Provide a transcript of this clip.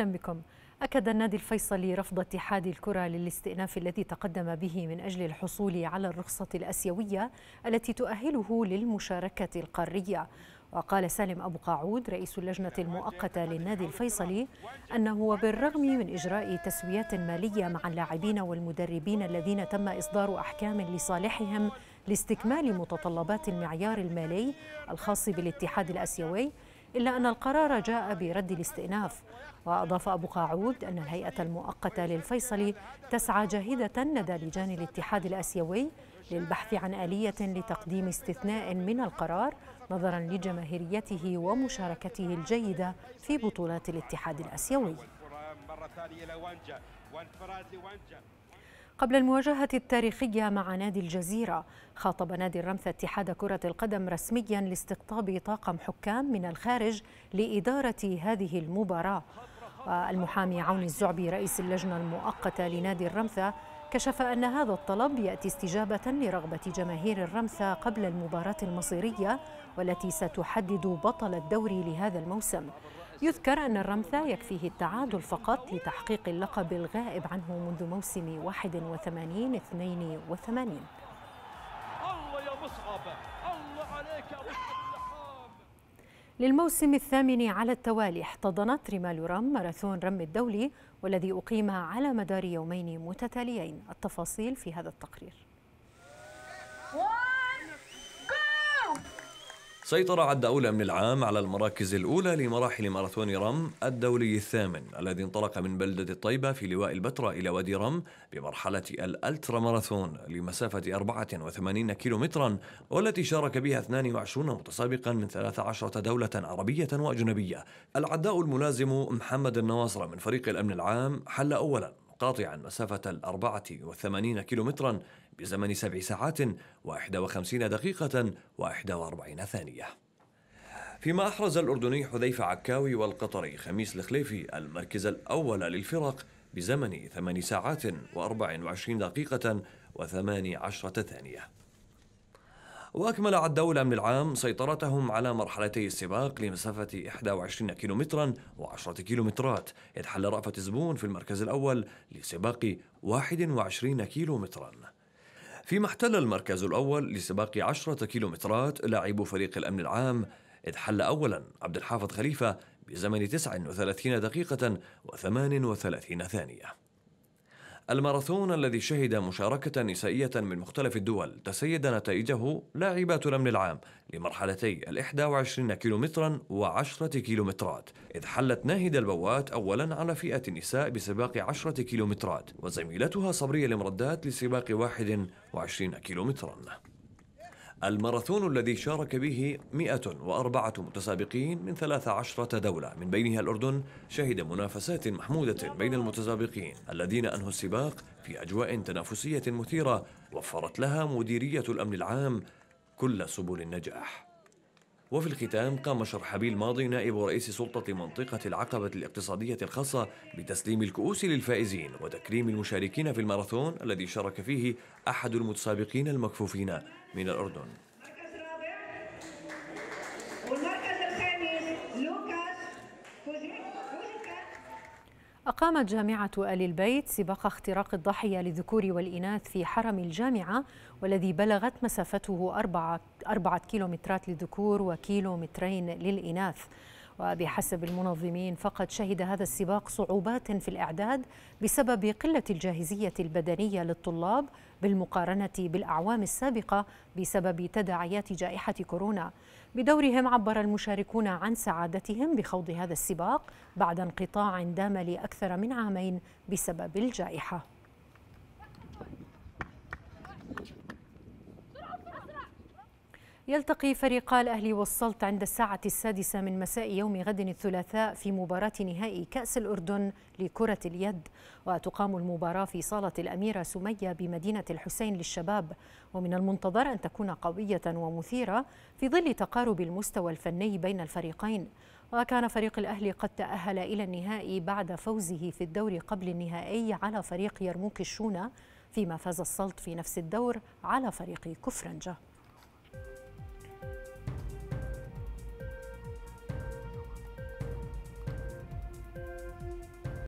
أهلا بكم أكد النادي الفيصلي رفض اتحاد الكرة للاستئناف الذي تقدم به من أجل الحصول على الرخصة الأسيوية التي تؤهله للمشاركة القارية وقال سالم أبو قاعود رئيس اللجنة المؤقتة للنادي الفيصلي أنه وبالرغم من إجراء تسويات مالية مع اللاعبين والمدربين الذين تم إصدار أحكام لصالحهم لاستكمال متطلبات المعيار المالي الخاص بالاتحاد الأسيوي إلا أن القرار جاء برد الاستئناف وأضاف أبو قاعود أن الهيئة المؤقتة للفيصلي تسعى جاهدة لدى لجان الاتحاد الآسيوي للبحث عن آلية لتقديم استثناء من القرار نظرا لجماهيريته ومشاركته الجيدة في بطولات الاتحاد الآسيوي قبل المواجهة التاريخية مع نادي الجزيرة خاطب نادي الرمث اتحاد كرة القدم رسميا لاستقطاب طاقم حكام من الخارج لإدارة هذه المباراة المحامي عون الزعبي رئيس اللجنة المؤقتة لنادي الرمثة كشف أن هذا الطلب يأتي استجابة لرغبة جماهير الرمثة قبل المباراة المصيرية والتي ستحدد بطل الدوري لهذا الموسم يذكر أن الرمث يكفيه التعادل فقط لتحقيق اللقب الغائب عنه منذ موسم 81 82 الله يا مصعب الله عليك يا للموسم الثامن على التوالي احتضنت رمال رم ماراثون رم الدولي والذي أقيم على مدار يومين متتاليين التفاصيل في هذا التقرير سيطر أولى الأمن العام على المراكز الأولى لمراحل ماراثون رم الدولي الثامن الذي انطلق من بلدة الطيبة في لواء البتراء إلى وادي رم بمرحلة الألترا ماراثون لمسافة 84 كيلومترا والتي شارك بها 22 متسابقا من 13 دولة عربية وأجنبية العداء الملازم محمد النواصر من فريق الأمن العام حل أولا قاطعا مسافة الأربعة وثمانين كيلومترا بزمن سبع ساعات وإحدى وخمسين دقيقة وإحدى وأربعين ثانية فيما أحرز الأردني حذيفة عكاوي والقطري خميس الخليفي المركز الأول للفرق بزمن ثمان ساعات وأربع وعشرين دقيقة وثمان عشرة ثانية وأكمل عداولة الأمن العام سيطرتهم على مرحلتي السباق لمسافة 21 كيلومترا و10 كيلومترات إذ حل رأفت زبون في المركز الأول لسباق 21 كيلومترا فيما احتل المركز الأول لسباق 10 كيلومترات لاعبو فريق الأمن العام إذ حل أولا عبد الحافظ خليفة بزمن 39 دقيقة و38 ثانية الماراثون الذي شهد مشاركة نسائية من مختلف الدول تسيد نتائجه لاعبات الأمن العام لمرحلتي ال 21 كيلومترا و10 كيلومترات إذ حلت ناهد البوات أولا على فئة النساء بسباق 10 كيلومترات وزميلتها صبرية المردات لسباق 21 كيلومترا الماراثون الذي شارك به 104 متسابقين من 13 دولة من بينها الأردن شهد منافسات محمودة بين المتسابقين الذين أنهوا السباق في أجواء تنافسية مثيرة وفرت لها مديرية الأمن العام كل سبل النجاح وفي الختام قام شرحبيل ماضي نائب رئيس سلطة منطقة العقبة الاقتصادية الخاصة بتسليم الكؤوس للفائزين وتكريم المشاركين في الماراثون الذي شارك فيه أحد المتسابقين المكفوفين من الأردن أقامت جامعة آل البيت سباق اختراق الضحية للذكور والإناث في حرم الجامعة والذي بلغت مسافته أربعة, أربعة كيلومترات للذكور وكيلومترين للإناث وبحسب المنظمين فقد شهد هذا السباق صعوبات في الإعداد بسبب قلة الجاهزية البدنية للطلاب بالمقارنة بالأعوام السابقة بسبب تداعيات جائحة كورونا بدورهم عبر المشاركون عن سعادتهم بخوض هذا السباق بعد انقطاع دام لأكثر من عامين بسبب الجائحة يلتقي فريقا الأهلي والسلط عند الساعة السادسة من مساء يوم غد الثلاثاء في مباراة نهائي كأس الأردن لكرة اليد وتقام المباراة في صالة الأميرة سمية بمدينة الحسين للشباب ومن المنتظر أن تكون قوية ومثيرة في ظل تقارب المستوى الفني بين الفريقين وكان فريق الأهلي قد تأهل إلى النهائي بعد فوزه في الدور قبل النهائي على فريق يرموك الشونة فيما فاز السلط في نفس الدور على فريق كفرنجة